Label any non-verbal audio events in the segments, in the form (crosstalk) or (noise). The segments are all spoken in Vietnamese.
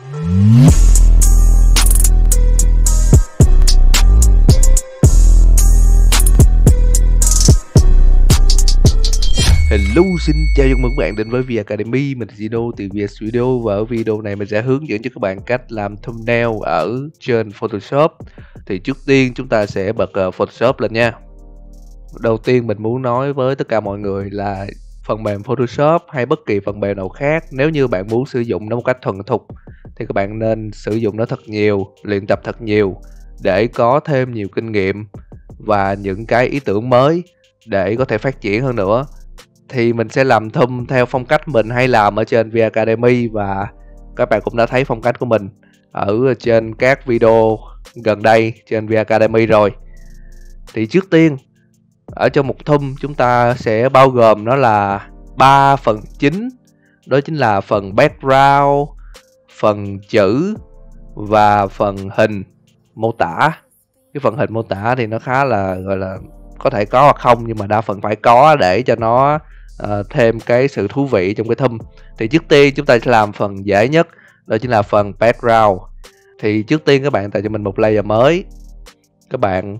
Hello, xin chào chào mừng các bạn đến với Vi Academy, mình là Gino từ Vi Studio và ở video này mình sẽ hướng dẫn cho các bạn cách làm thumbnail ở trên Photoshop. Thì trước tiên chúng ta sẽ bật ờ, Photoshop lên nha. Đầu tiên mình muốn nói với tất cả mọi người là phần mềm Photoshop hay bất kỳ phần mềm nào khác nếu như bạn muốn sử dụng nó một cách thuần thục thì các bạn nên sử dụng nó thật nhiều luyện tập thật nhiều để có thêm nhiều kinh nghiệm và những cái ý tưởng mới để có thể phát triển hơn nữa thì mình sẽ làm thum theo phong cách mình hay làm ở trên V Academy và các bạn cũng đã thấy phong cách của mình ở trên các video gần đây trên V Academy rồi thì trước tiên ở trong một thum chúng ta sẽ bao gồm nó là ba phần chính đó chính là phần background phần chữ và phần hình mô tả cái phần hình mô tả thì nó khá là gọi là có thể có hoặc không nhưng mà đa phần phải có để cho nó uh, thêm cái sự thú vị trong cái thum thì trước tiên chúng ta sẽ làm phần dễ nhất đó chính là phần background thì trước tiên các bạn tạo cho mình một layer mới các bạn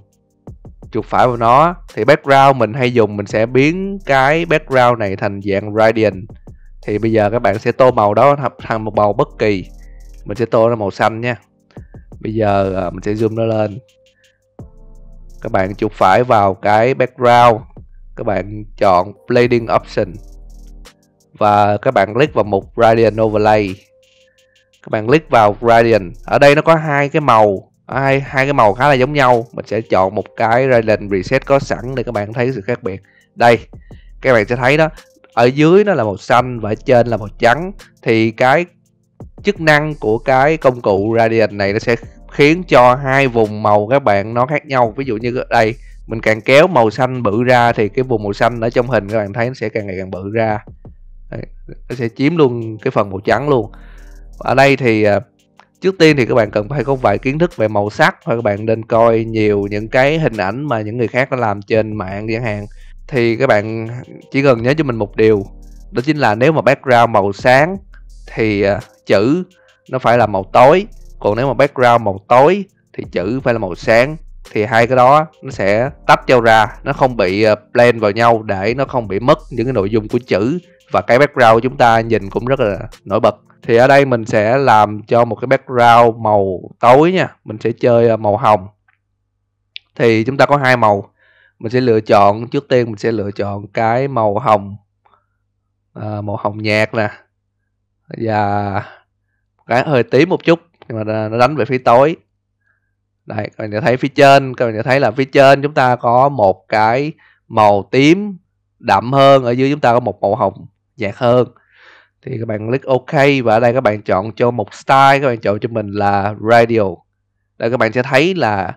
chuột phải vào nó thì background mình hay dùng mình sẽ biến cái background này thành dạng gradient thì bây giờ các bạn sẽ tô màu đó thành một màu bất kỳ mình sẽ tô nó màu xanh nha bây giờ à, mình sẽ zoom nó lên các bạn chuột phải vào cái background các bạn chọn blending option và các bạn click vào mục gradient overlay các bạn click vào gradient ở đây nó có hai cái màu hai hai cái màu khá là giống nhau mình sẽ chọn một cái gradient reset có sẵn để các bạn thấy sự khác biệt đây các bạn sẽ thấy đó ở dưới nó là màu xanh và ở trên là màu trắng thì cái chức năng của cái công cụ gradient này nó sẽ khiến cho hai vùng màu các bạn nó khác nhau ví dụ như ở đây mình càng kéo màu xanh bự ra thì cái vùng màu xanh ở trong hình các bạn thấy nó sẽ càng ngày càng bự ra nó sẽ chiếm luôn cái phần màu trắng luôn ở đây thì à, trước tiên thì các bạn cần phải có vài kiến thức về màu sắc hoặc các bạn nên coi nhiều những cái hình ảnh mà những người khác đã làm trên mạng chẳng hạn thì các bạn chỉ cần nhớ cho mình một điều đó chính là nếu mà background màu sáng thì à, chữ nó phải là màu tối còn nếu mà background màu tối thì chữ phải là màu sáng thì hai cái đó nó sẽ tách nhau ra nó không bị blend à, vào nhau để nó không bị mất những cái nội dung của chữ và cái background của chúng ta nhìn cũng rất là nổi bật thì ở đây mình sẽ làm cho một cái background màu tối nha mình sẽ chơi à, màu hồng thì chúng ta có hai màu mình sẽ lựa chọn trước tiên mình sẽ lựa chọn cái màu hồng à, màu hồng nhạt nè và cái hơi tím một chút nhưng mà nó đánh về phía tối Đấy, các bạn sẽ thấy phía trên, các bạn sẽ thấy là phía trên chúng ta có một cái màu tím đậm hơn, ở dưới chúng ta có một màu hồng nhạt hơn. Thì các bạn click OK và ở đây các bạn chọn cho một style, các bạn chọn cho mình là radio. Đây các bạn sẽ thấy là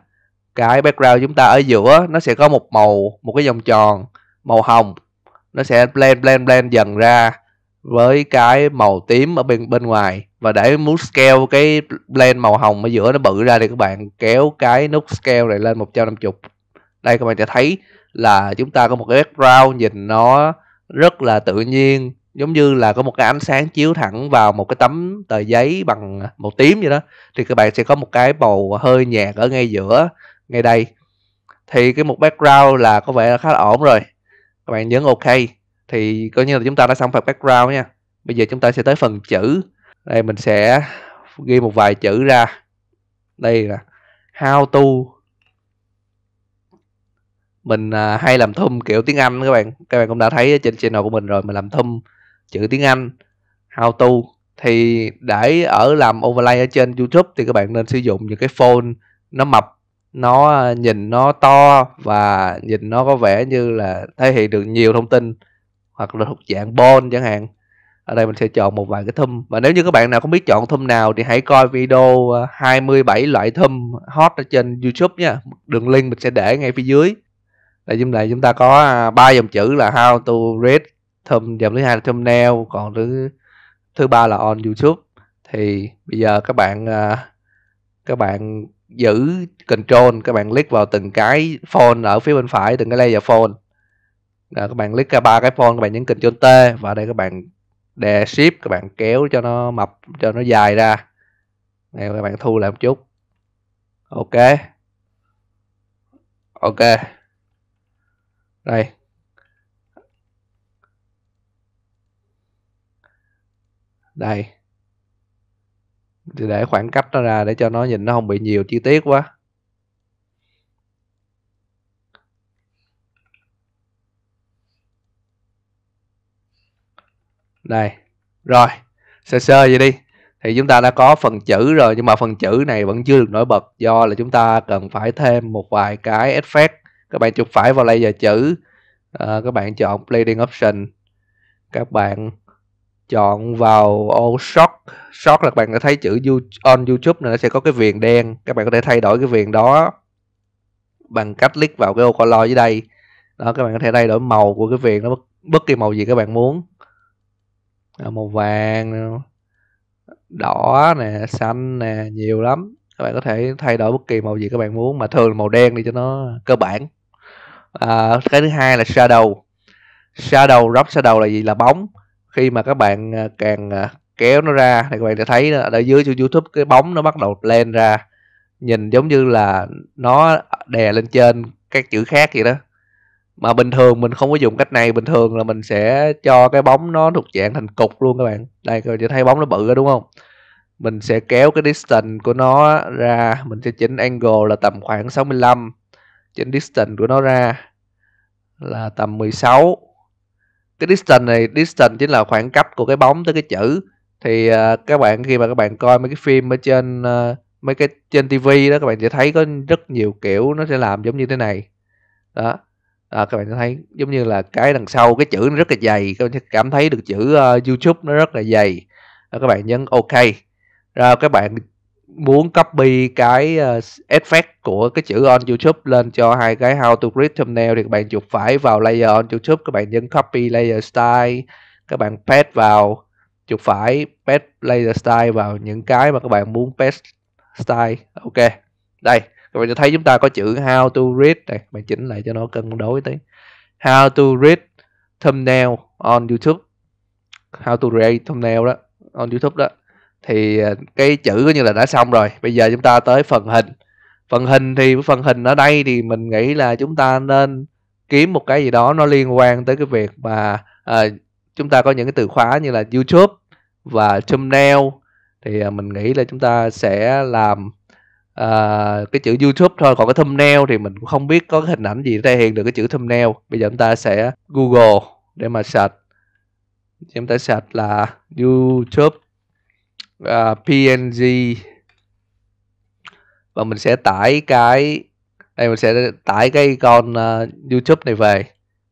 cái background chúng ta ở giữa nó sẽ có một màu một cái vòng tròn màu hồng nó sẽ blend blend blend dần ra với cái màu tím ở bên bên ngoài và để muốn scale cái blend màu hồng ở giữa nó bự ra thì các bạn kéo cái nút scale này lên 150 đây các bạn sẽ thấy là chúng ta có một cái background nhìn nó rất là tự nhiên giống như là có một cái ánh sáng chiếu thẳng vào một cái tấm tờ giấy bằng màu tím vậy đó thì các bạn sẽ có một cái màu hơi nhạt ở ngay giữa ngay đây thì cái mục background là có vẻ là khá là ổn rồi các bạn nhấn ok thì coi như là chúng ta đã xong phần background nha bây giờ chúng ta sẽ tới phần chữ đây mình sẽ ghi một vài chữ ra đây là how to mình à, hay làm thum kiểu tiếng Anh các bạn các bạn cũng đã thấy trên channel của mình rồi mình làm thum chữ tiếng Anh how to thì để ở làm overlay ở trên YouTube thì các bạn nên sử dụng những cái phone nó mập nó à, nhìn nó to và nhìn nó có vẻ như là thể hiện được nhiều thông tin hoặc là thuộc dạng bon chẳng hạn ở đây mình sẽ chọn một vài cái thum và nếu như các bạn nào không biết chọn thum nào thì hãy coi video 27 à, loại thum hot ở trên YouTube nha đường link mình sẽ để ngay phía dưới là chúng này chúng ta có à, ba dòng chữ là how to read thum dòng thứ hai là thumbnail còn thứ thứ ba là on YouTube thì bây giờ các bạn các bạn giữ control các bạn click vào từng cái phone ở phía bên phải từng cái layer phone rồi các bạn click cả ba cái phone các bạn nhấn control T và đây các bạn đè ship các bạn kéo cho nó mập cho nó dài ra này các bạn thu lại một chút ok ok đây đây để khoảng cách nó ra để cho nó nhìn nó không bị nhiều chi tiết quá đây rồi sơ sơ vậy đi thì chúng ta đã có phần chữ rồi nhưng mà phần chữ này vẫn chưa được nổi bật do là chúng ta cần phải thêm một vài cái effect các bạn chuột phải vào layer chữ à, các bạn chọn blending option các bạn chọn vào ô short short là các bạn đã thấy chữ on youtube này nó sẽ có cái viền đen các bạn có thể thay đổi cái viền đó bằng cách click vào cái ô color dưới đây đó các bạn có thể thay đổi màu của cái viền nó bất, bất kỳ màu gì các bạn muốn đó, màu vàng đỏ nè xanh nè nhiều lắm các bạn có thể thay đổi bất kỳ màu gì các bạn muốn mà thường là màu đen đi cho nó cơ bản à, cái thứ hai là shadow shadow drop shadow là gì là bóng khi mà các bạn à, càng à, kéo nó ra thì các bạn sẽ thấy ở dưới trên YouTube cái bóng nó bắt đầu lên ra nhìn giống như là nó đè lên trên các chữ khác vậy đó mà bình thường mình không có dùng cách này bình thường là mình sẽ cho cái bóng nó thuộc dạng thành cục luôn các bạn đây các bạn sẽ thấy bóng nó bự rồi đúng không mình sẽ kéo cái distance của nó ra mình sẽ chỉnh angle là tầm khoảng 65 chỉnh distance của nó ra là tầm 16 cái distance này distance chính là khoảng cách của cái bóng tới cái chữ thì uh, các bạn khi mà các bạn coi mấy cái phim ở trên uh, mấy cái trên tivi đó các bạn sẽ thấy có rất nhiều kiểu nó sẽ làm giống như thế này đó à, các bạn sẽ thấy giống như là cái đằng sau cái chữ nó rất là dày các bạn sẽ cảm thấy được chữ uh, YouTube nó rất là dày đó, các bạn nhấn OK rồi các bạn muốn copy cái uh, ờ, effect của cái chữ on YouTube lên cho hai cái how to create thumbnail thì các bạn chuột phải vào layer on YouTube các bạn nhấn copy layer style các bạn paste vào chuột phải paste layer style vào những cái mà các bạn muốn paste style ok đây các bạn sẽ thấy chúng ta có chữ how to read này bạn chỉnh lại cho nó cân đối tí how to read thumbnail on YouTube how to create thumbnail đó on YouTube đó thì à, cái chữ như là đã xong rồi bây giờ chúng ta tới phần hình phần hình thì phần hình ở đây thì mình nghĩ là chúng ta nên kiếm một cái gì đó nó liên quan tới cái việc mà à, chúng ta có những cái từ khóa như là YouTube và thumbnail thì à, mình nghĩ là chúng ta sẽ làm à, cái chữ YouTube thôi còn cái thumbnail thì mình cũng không biết có cái hình ảnh gì thể hiện được cái chữ thumbnail bây giờ chúng ta sẽ Google để mà search chúng ta search là YouTube uh, à, png và mình sẽ tải cái đây mình sẽ tải cái con uh, youtube này về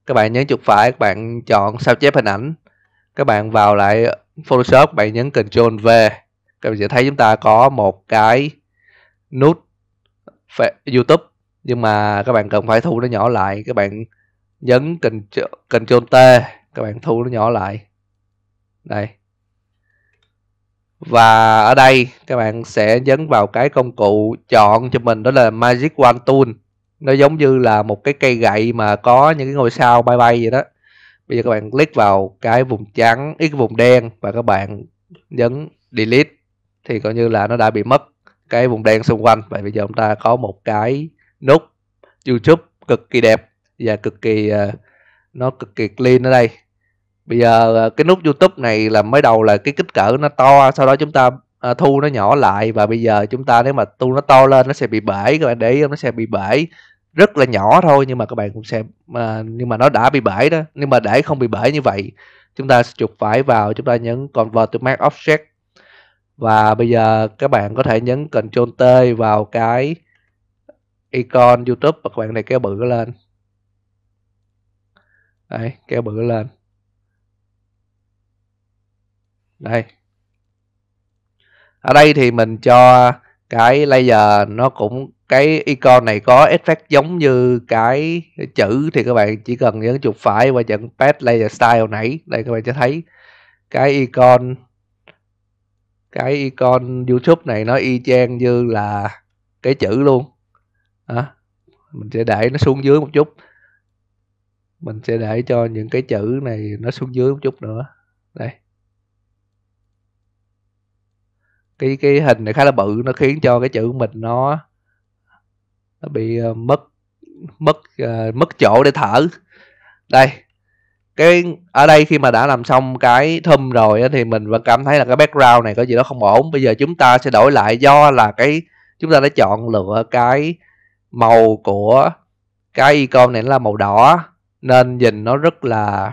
các bạn nhấn chuột phải các bạn chọn sao chép hình ảnh các bạn vào lại photoshop các bạn nhấn ctrl v các bạn sẽ thấy chúng ta có một cái nút youtube nhưng mà các bạn cần phải thu nó nhỏ lại các bạn nhấn ctrl t các bạn thu nó nhỏ lại đây và ở đây các bạn sẽ nhấn vào cái công cụ chọn cho mình đó là Magic One Tool nó giống như là một cái cây gậy mà có những cái ngôi sao bay bay vậy đó bây giờ các bạn click vào cái vùng trắng ít vùng đen và các bạn nhấn delete thì coi như là nó đã bị mất cái vùng đen xung quanh vậy bây giờ chúng ta có một cái nút YouTube cực kỳ đẹp và cực kỳ ờ, nó cực kỳ clean ở đây bây giờ ờ, cái nút youtube này là mới đầu là cái kích cỡ nó to sau đó chúng ta à, thu nó nhỏ lại và bây giờ chúng ta nếu mà tu nó to lên nó sẽ bị bể các bạn để ý nó sẽ bị bể rất là nhỏ thôi nhưng mà các bạn cũng sẽ mà ờ, nhưng mà nó đã bị bể đó nhưng mà để không bị bể như vậy chúng ta sẽ chuột phải vào chúng ta nhấn convert to max object và bây giờ các bạn có thể nhấn Ctrl T vào cái icon YouTube và các bạn này kéo bự lên đấy kéo bự lên đây ở đây thì mình cho cái layer nó cũng cái icon này có effect giống như cái chữ thì các bạn chỉ cần nhấn chuột phải và chọn pad layer style nãy đây các bạn sẽ thấy cái icon cái icon YouTube này nó y chang như là cái chữ luôn à, mình sẽ để nó xuống dưới một chút mình sẽ để cho những cái chữ này nó xuống dưới một chút nữa đây cái cái hình này khá là bự nó khiến cho cái chữ mình nó nó bị uh, mất mất uh, mất chỗ để thở đây cái ở đây khi mà đã làm xong cái thum rồi á, thì mình vẫn cảm thấy là cái background này có gì đó không ổn bây giờ chúng ta sẽ đổi lại do là cái chúng ta đã chọn lựa cái màu của cái icon này là màu đỏ nên nhìn nó rất là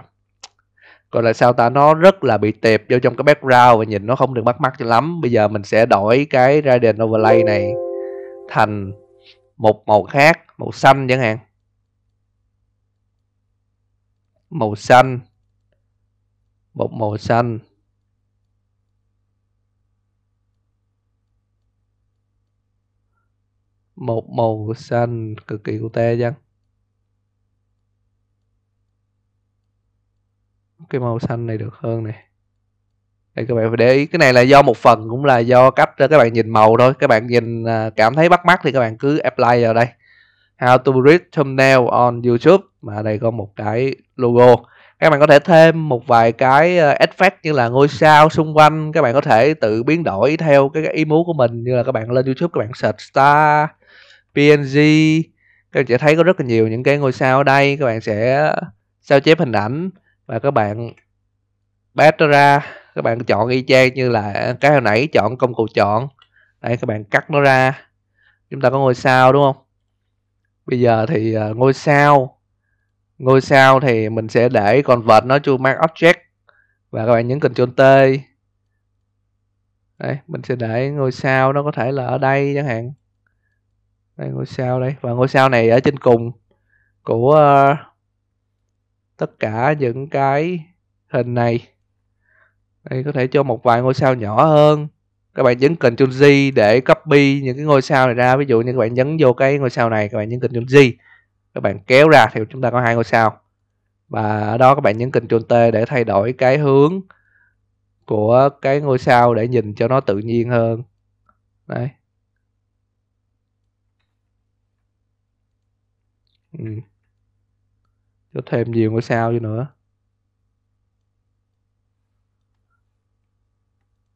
gọi là sao ta nó rất là bị tẹp vô trong cái background và nhìn nó không được bắt mắt cho lắm bây giờ mình sẽ đổi cái Raiden overlay này thành một màu khác màu xanh chẳng hạn màu xanh một màu xanh một màu xanh cực kỳ cụ tê chăng cái màu xanh này được hơn này đây các bạn phải để ý cái này là do một phần cũng là do cách các bạn nhìn màu thôi các bạn nhìn à, cảm thấy bắt mắt thì các bạn cứ apply vào đây how to read thumbnail on youtube mà đây có một cái logo các bạn có thể thêm một vài cái à, effect như là ngôi sao xung quanh các bạn có thể tự biến đổi theo cái ý muốn của mình như là các bạn lên youtube các bạn search star png các bạn sẽ thấy có rất là nhiều những cái ngôi sao ở đây các bạn sẽ sao chép hình ảnh và các bạn bát nó ra các bạn chọn y chang như là cái hồi nãy chọn công cụ chọn đây các bạn cắt nó ra chúng ta có ngôi sao đúng không bây giờ thì ờ, ngôi sao ngôi sao thì mình sẽ để còn convert nó to mark object và các bạn nhấn Ctrl T đây mình sẽ để ngôi sao nó có thể là ở đây chẳng hạn đây ngôi sao đây và ngôi sao này ở trên cùng của ờ, tất cả những cái hình này đây có thể cho một vài ngôi sao nhỏ hơn các bạn nhấn Ctrl Z để copy những cái ngôi sao này ra ví dụ như các bạn nhấn vô cái ngôi sao này các bạn nhấn Ctrl Z, các bạn kéo ra thì chúng ta có hai ngôi sao và ở đó các bạn nhấn Ctrl T để thay đổi cái hướng của cái ngôi sao để nhìn cho nó tự nhiên hơn đấy ừ nó thêm nhiều ngôi sao vô nữa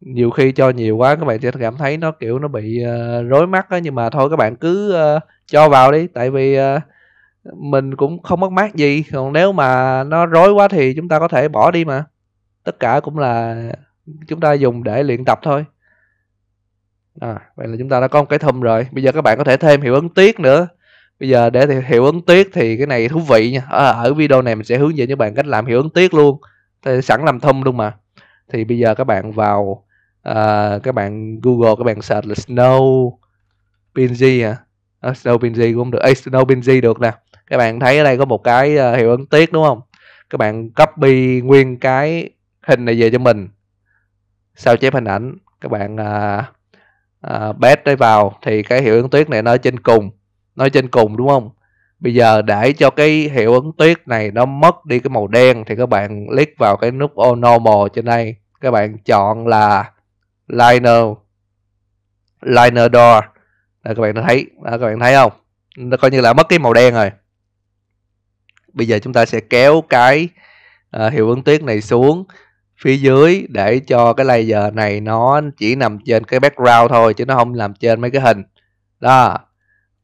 nhiều khi cho nhiều quá các bạn sẽ cảm thấy nó kiểu nó bị uh, rối mắt á nhưng mà thôi các bạn cứ uh, cho vào đi tại vì uh, mình cũng không mất mát gì còn nếu mà nó rối quá thì chúng ta có thể bỏ đi mà tất cả cũng là chúng ta dùng để luyện tập thôi à vậy là chúng ta đã có một cái thùm rồi bây giờ các bạn có thể thêm hiệu ứng tiết nữa bây giờ để thì hiệu ứng tiết thì cái này thú vị nha à, ở video này mình sẽ hướng dẫn cho bạn cách làm hiệu ứng tiết luôn sẵn làm thông luôn mà thì bây giờ các bạn vào uh, các bạn google các bạn search là snow png à uh, snow png cũng được Ê, snow png được nè các bạn thấy ở đây có một cái uh, hiệu ứng tiết đúng không các bạn copy nguyên cái hình này về cho mình sao chép hình ảnh các bạn uh, uh, bét đấy vào thì cái hiệu ứng tuyết này nó trên cùng nói trên cùng đúng không bây giờ để cho cái hiệu ứng tuyết này nó mất đi cái màu đen thì các bạn click vào cái nút all normal trên đây các bạn chọn là liner liner door là các bạn thấy đó, các bạn thấy không nó coi như là mất cái màu đen rồi bây giờ chúng ta sẽ kéo cái uh, hiệu ứng tuyết này xuống phía dưới để cho cái layer này nó chỉ nằm trên cái background thôi chứ nó không làm trên mấy cái hình đó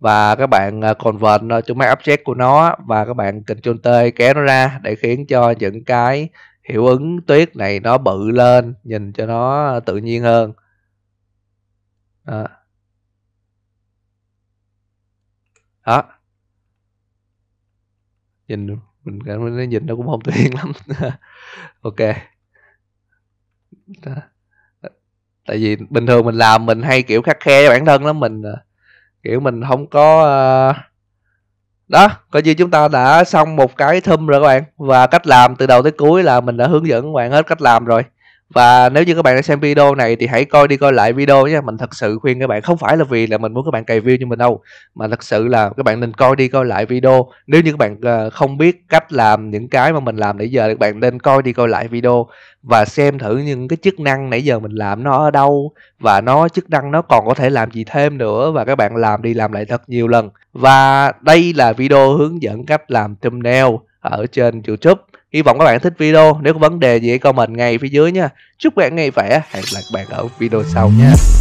và các bạn à, convert cho mấy object của nó và các bạn control T kéo nó ra để khiến cho những cái hiệu ứng tuyết này nó bự lên nhìn cho nó tự nhiên hơn đó, đó. nhìn mình cảm thấy nhìn nó cũng không tự nhiên lắm (laughs) ok đó. tại vì bình thường mình làm mình hay kiểu khắc khe với bản thân lắm mình à, kiểu mình không có ờ, đó coi như chúng ta đã xong một cái thum rồi các bạn và cách làm từ đầu tới cuối là mình đã hướng dẫn các bạn hết cách làm rồi và nếu như các bạn đã xem video này thì hãy coi đi coi lại video nhé mình thật sự khuyên các bạn không phải là vì là mình muốn các bạn cày view cho mình đâu mà thật sự là các bạn nên coi đi coi lại video nếu như các bạn ờ, không biết cách làm những cái mà mình làm nãy giờ thì các bạn nên coi đi coi lại video và xem thử những cái chức năng nãy giờ mình làm nó ở đâu và nó chức năng nó còn có thể làm gì thêm nữa và các bạn làm đi làm lại thật nhiều lần và đây là video hướng dẫn cách làm thumbnail ở trên youtube Hy vọng các bạn thích video, nếu có vấn đề gì hãy comment ngay phía dưới nha. Chúc bạn ngày khỏe, hẹn gặp bạn ở video sau nha.